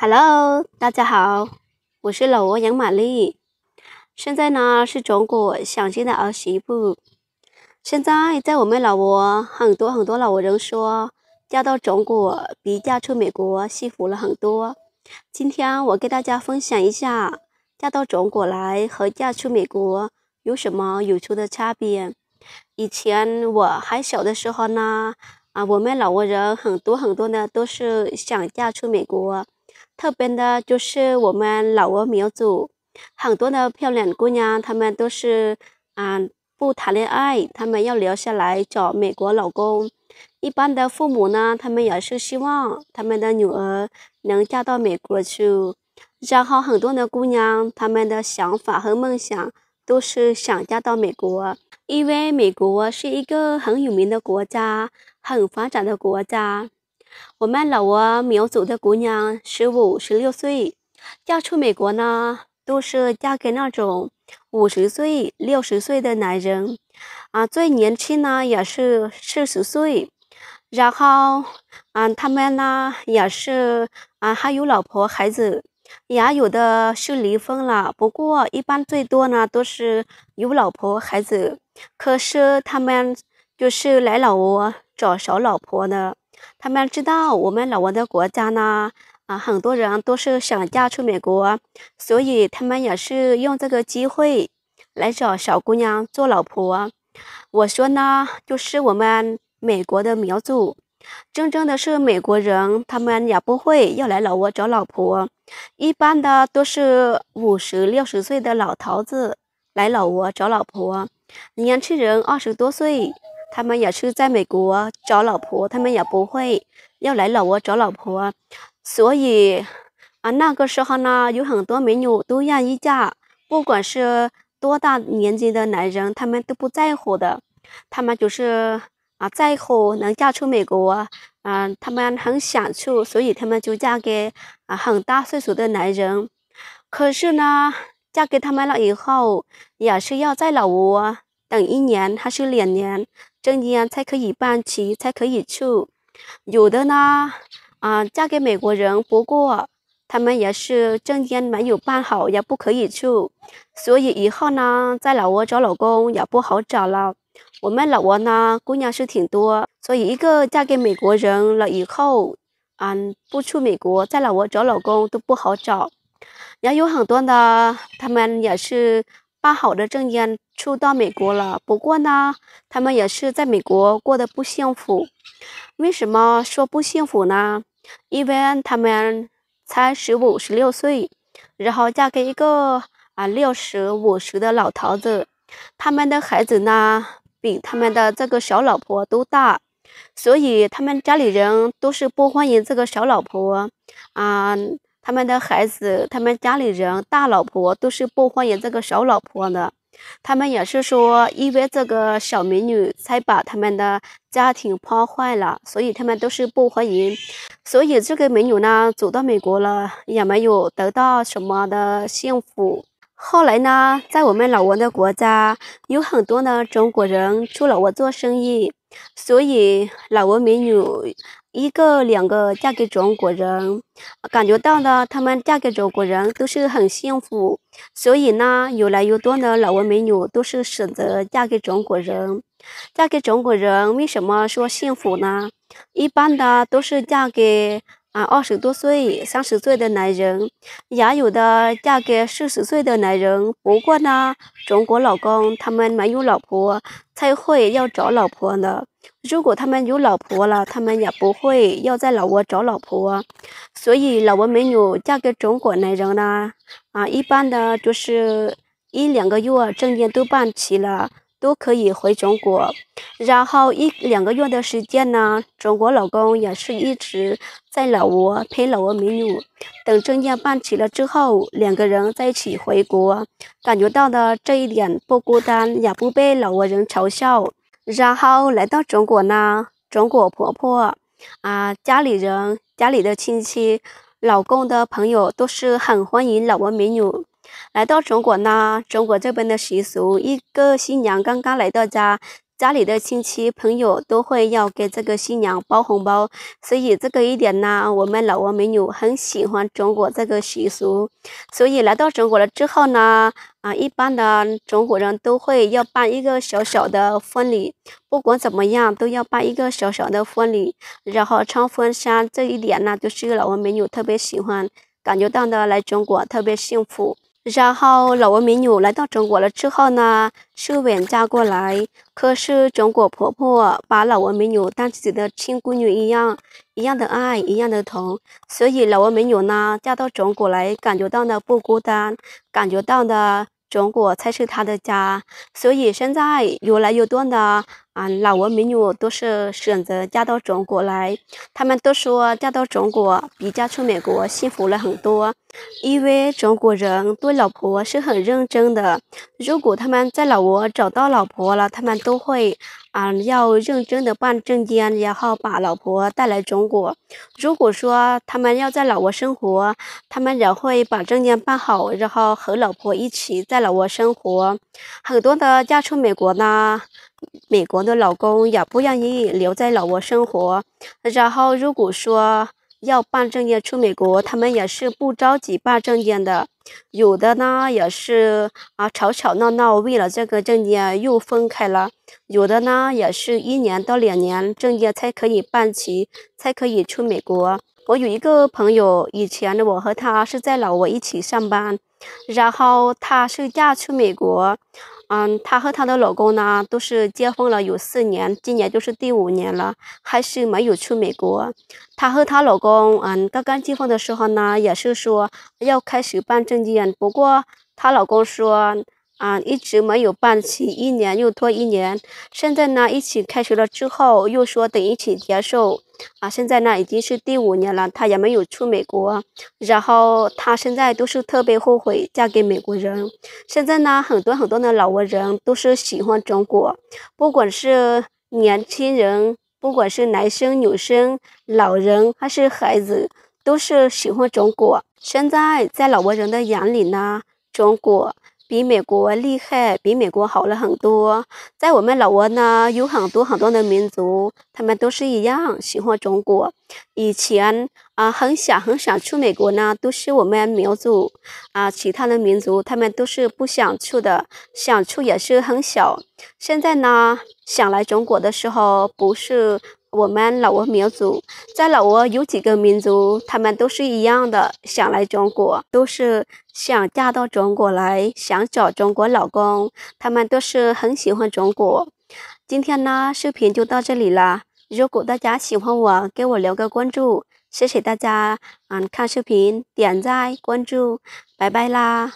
Hello，大家好，我是老挝杨玛丽。现在呢是中国想嫁的儿媳妇。现在在我们老挝，很多很多老人说，嫁到中国比嫁出美国幸福了很多。今天我给大家分享一下，嫁到中国来和嫁出美国有什么有趣的差别。以前我还小的时候呢，啊，我们老挝人很多很多呢，都是想嫁出美国。特别的就是我们老挝苗族，很多的漂亮姑娘，她们都是啊不谈恋爱，她们要留下来找美国老公。一般的父母呢，他们也是希望他们的女儿能嫁到美国去。然后很多的姑娘，她们的想法和梦想都是想嫁到美国，因为美国是一个很有名的国家，很发展的国家。我们老挝苗族的姑娘十五、十六岁嫁出美国呢，都是嫁给那种五十岁、六十岁的男人，啊，最年轻呢也是四十岁。然后，啊，他们呢也是啊，还有老婆孩子，也有的是离婚了，不过一般最多呢都是有老婆孩子。可是他们就是来老挝找小老婆的。他们知道我们老挝的国家呢，啊，很多人都是想嫁去美国，所以他们也是用这个机会来找小姑娘做老婆。我说呢，就是我们美国的苗族，真正的是美国人，他们也不会要来老挝找老婆。一般的都是五十六十岁的老头子来老挝找老婆，年轻人二十多岁。他们也是在美国找老婆，他们也不会要来老挝找老婆，所以啊，那个时候呢，有很多美女都愿意嫁，不管是多大年纪的男人，他们都不在乎的，他们就是啊在乎能嫁出美国啊，嗯，他们很享受，所以他们就嫁给啊很大岁数的男人，可是呢，嫁给他们了以后，也是要在老挝等一年还是两年。证件才可以办齐，才可以去。有的呢，啊，嫁给美国人，不过他们也是证件没有办好，也不可以去。所以以后呢，在老挝找老公也不好找了。我们老挝呢，姑娘是挺多，所以一个嫁给美国人了以后，嗯，不出美国，在老挝找老公都不好找。也有很多呢，他们也是。他好的证件出到美国了，不过呢，他们也是在美国过得不幸福。为什么说不幸福呢？因为他们才十五、十六岁，然后嫁给一个啊六十五十的老头子，他们的孩子呢比他们的这个小老婆都大，所以他们家里人都是不欢迎这个小老婆啊。他们的孩子，他们家里人大老婆都是不欢迎这个小老婆的。他们也是说，因为这个小美女才把他们的家庭破坏了，所以他们都是不欢迎。所以这个美女呢，走到美国了也没有得到什么的幸福。后来呢，在我们老挝的国家，有很多呢中国人出老我做生意，所以老挝美女。一个两个嫁给中国人，感觉到了他们嫁给中国人都是很幸福，所以呢，越来越多的老外美女都是选择嫁给中国人。嫁给中国人为什么说幸福呢？一般的都是嫁给。啊，二十多岁、三十岁的男人，也有的嫁给四十岁的男人。不过呢，中国老公他们没有老婆才会要找老婆呢。如果他们有老婆了，他们也不会要在老挝找老婆。所以老挝美女嫁给中国男人呢，啊，一般的就是一两个月证件都办齐了。都可以回中国，然后一两个月的时间呢，中国老公也是一直在老挝陪老挝美女。等证件办齐了之后，两个人在一起回国，感觉到的这一点不孤单，也不被老挝人嘲笑。然后来到中国呢，中国婆婆啊，家里人、家里的亲戚、老公的朋友都是很欢迎老挝美女。来到中国呢，中国这边的习俗，一个新娘刚刚来到家，家里的亲戚朋友都会要给这个新娘包红包，所以这个一点呢，我们老挝美女很喜欢中国这个习俗。所以来到中国了之后呢，啊，一般的中国人都会要办一个小小的婚礼，不管怎么样都要办一个小小的婚礼，然后穿婚纱这一点呢，都是老挝美女特别喜欢，感觉到呢来中国特别幸福。然后老外美女来到中国了之后呢，是远嫁过来。可是中国婆婆把老外美女当自己的亲闺女一样，一样的爱，一样的疼。所以老外美女呢嫁到中国来，感觉到呢不孤单，感觉到呢中国才是她的家。所以现在越来越多的啊，老挝美女都是选择嫁到中国来。他们都说嫁到中国比嫁出美国幸福了很多，因为中国人对老婆是很认真的。如果他们在老挝找到老婆了，他们都会啊要认真的办证件，然后把老婆带来中国。如果说他们要在老挝生活，他们也会把证件办好，然后和老婆一起在老挝生活。很多的嫁出美国呢。美国的老公也不愿意留在老挝生活，然后如果说要办证件出美国，他们也是不着急办证件的。有的呢也是啊吵吵闹闹，为了这个证件又分开了。有的呢也是一年到两年证件才可以办齐，才可以出美国。我有一个朋友，以前的我和他是在老挝一起上班，然后他休假去美国。嗯，她和她的老公呢，都是结婚了有四年，今年就是第五年了，还是没有去美国。她和她老公，嗯，刚刚结婚的时候呢，也是说要开始办证件，不过她老公说。啊，一直没有办起，一年又拖一年。现在呢，一起开学了之后，又说等一起结束。啊，现在呢已经是第五年了，他也没有出美国。然后他现在都是特别后悔嫁给美国人。现在呢，很多很多的老挝人都是喜欢中国，不管是年轻人，不管是男生女生、老人还是孩子，都是喜欢中国。现在在老挝人的眼里呢，中国。比美国厉害，比美国好了很多。在我们老挝呢，有很多很多的民族，他们都是一样喜欢中国。以前啊，很想很想去美国呢，都是我们苗族啊，其他的民族他们都是不想去的，想去也是很小。现在呢，想来中国的时候，不是我们老挝苗族，在老挝有几个民族，他们都是一样的，想来中国都是。想嫁到中国来，想找中国老公，他们都是很喜欢中国。今天呢，视频就到这里了。如果大家喜欢我，给我留个关注，谢谢大家。嗯，看视频、点赞、关注，拜拜啦。